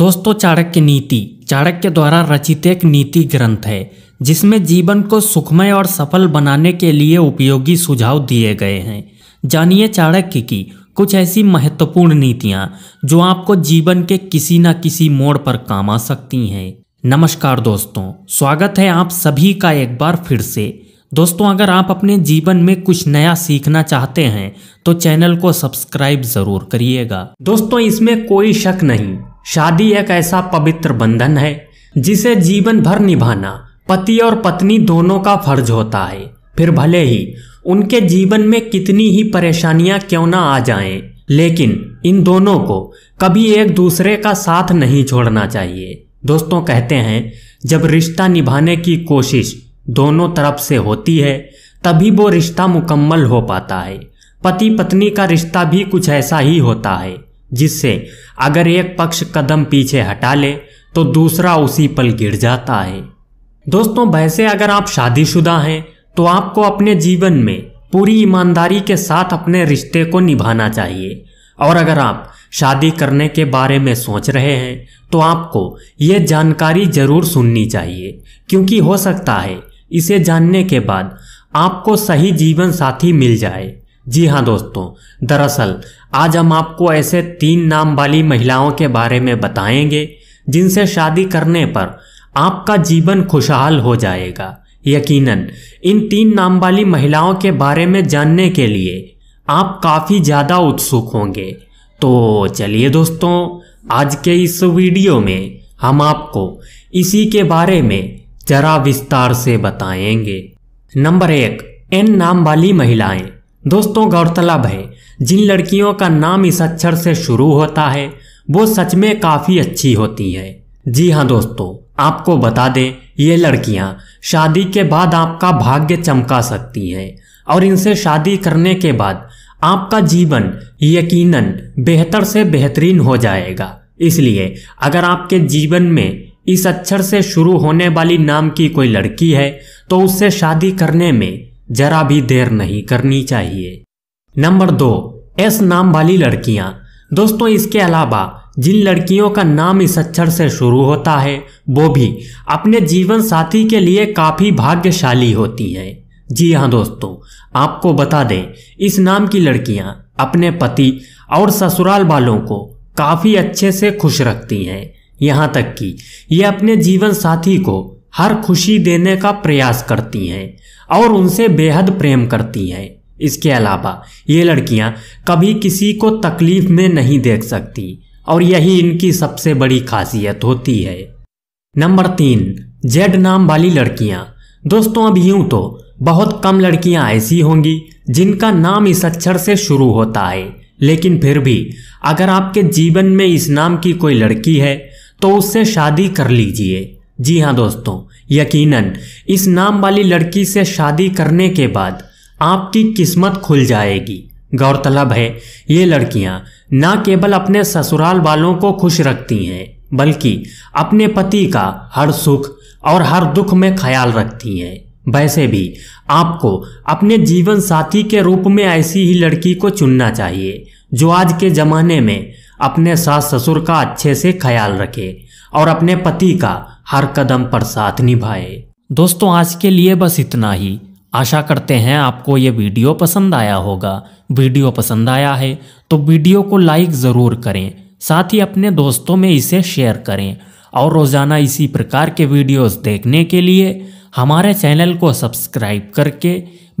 दोस्तों चाणक्य नीति चाणक्य द्वारा रचित एक नीति ग्रंथ है जिसमें जीवन को सुखमय और सफल बनाने के लिए उपयोगी सुझाव दिए गए हैं जानिए चाणक्य की कुछ ऐसी महत्वपूर्ण नीतियाँ जो आपको जीवन के किसी न किसी मोड़ पर काम आ सकती हैं नमस्कार दोस्तों स्वागत है आप सभी का एक बार फिर से दोस्तों अगर आप अपने जीवन में कुछ नया सीखना चाहते हैं तो चैनल को सब्सक्राइब जरूर करिएगा दोस्तों इसमें कोई शक नहीं शादी एक ऐसा पवित्र बंधन है जिसे जीवन भर निभाना पति और पत्नी दोनों का फर्ज होता है फिर भले ही उनके जीवन में कितनी ही परेशानियां क्यों ना आ जाएं, लेकिन इन दोनों को कभी एक दूसरे का साथ नहीं छोड़ना चाहिए दोस्तों कहते हैं जब रिश्ता निभाने की कोशिश दोनों तरफ से होती है तभी वो रिश्ता मुकम्मल हो पाता है पति पत्नी का रिश्ता भी कुछ ऐसा ही होता है जिससे अगर एक पक्ष कदम पीछे हटा ले तो दूसरा उसी पल गिर जाता है दोस्तों वैसे अगर आप शादीशुदा हैं तो आपको अपने जीवन में पूरी ईमानदारी के साथ अपने रिश्ते को निभाना चाहिए और अगर आप शादी करने के बारे में सोच रहे हैं तो आपको ये जानकारी जरूर सुननी चाहिए क्योंकि हो सकता है इसे जानने के बाद आपको सही जीवन साथी मिल जाए जी हाँ दोस्तों दरअसल आज हम आपको ऐसे तीन नाम वाली महिलाओं के बारे में बताएंगे जिनसे शादी करने पर आपका जीवन खुशहाल हो जाएगा यकीनन इन तीन नाम वाली महिलाओं के बारे में जानने के लिए आप काफ़ी ज़्यादा उत्सुक होंगे तो चलिए दोस्तों आज के इस वीडियो में हम आपको इसी के बारे में जरा विस्तार से बताएंगे नंबर एक एन नाम वाली महिलाएं दोस्तों गौरतलब है जिन लड़कियों का नाम इस अक्षर से शुरू होता है वो सच में काफ़ी अच्छी होती है जी हाँ दोस्तों आपको बता दें ये लड़कियां शादी के बाद आपका भाग्य चमका सकती हैं और इनसे शादी करने के बाद आपका जीवन यकीनन बेहतर से बेहतरीन हो जाएगा इसलिए अगर आपके जीवन में इस अक्षर से शुरू होने वाली नाम की कोई लड़की है तो उससे शादी करने में जरा भी देर नहीं करनी चाहिए नंबर दो एस नाम वाली लड़कियां दोस्तों इसके अलावा जिन लड़कियों का नाम इस अक्षर से शुरू होता है वो भी अपने जीवन साथी के लिए काफ़ी भाग्यशाली होती हैं जी हाँ दोस्तों आपको बता दें इस नाम की लड़कियां अपने पति और ससुराल वालों को काफ़ी अच्छे से खुश रखती हैं यहाँ तक कि ये अपने जीवन साथी को हर खुशी देने का प्रयास करती हैं और उनसे बेहद प्रेम करती हैं इसके अलावा ये लड़कियां कभी किसी को तकलीफ में नहीं देख सकती और यही इनकी सबसे बड़ी खासियत होती है नंबर तीन जेड नाम वाली लड़कियां दोस्तों अब यूं तो बहुत कम लड़कियां ऐसी होंगी जिनका नाम इस अक्षर से शुरू होता है लेकिन फिर भी अगर आपके जीवन में इस नाम की कोई लड़की है तो उससे शादी कर लीजिए जी हाँ दोस्तों यकीनन इस नाम वाली लड़की से शादी करने के बाद आपकी किस्मत खुल जाएगी गौरतलब है ये लड़कियां ना केवल अपने ससुराल वालों को खुश रखती हैं बल्कि अपने पति का हर सुख और हर दुख में ख्याल रखती हैं वैसे भी आपको अपने जीवन साथी के रूप में ऐसी ही लड़की को चुनना चाहिए जो आज के ज़माने में अपने सास ससुर का अच्छे से ख्याल रखे और अपने पति का हर कदम पर साथ निभाए दोस्तों आज के लिए बस इतना ही आशा करते हैं आपको ये वीडियो पसंद आया होगा वीडियो पसंद आया है तो वीडियो को लाइक ज़रूर करें साथ ही अपने दोस्तों में इसे शेयर करें और रोज़ाना इसी प्रकार के वीडियोस देखने के लिए हमारे चैनल को सब्सक्राइब करके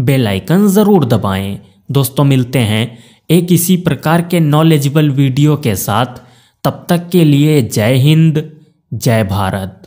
बेल आइकन ज़रूर दबाएं दोस्तों मिलते हैं एक इसी प्रकार के नॉलेजेबल वीडियो के साथ तब तक के लिए जय हिंद जय भारत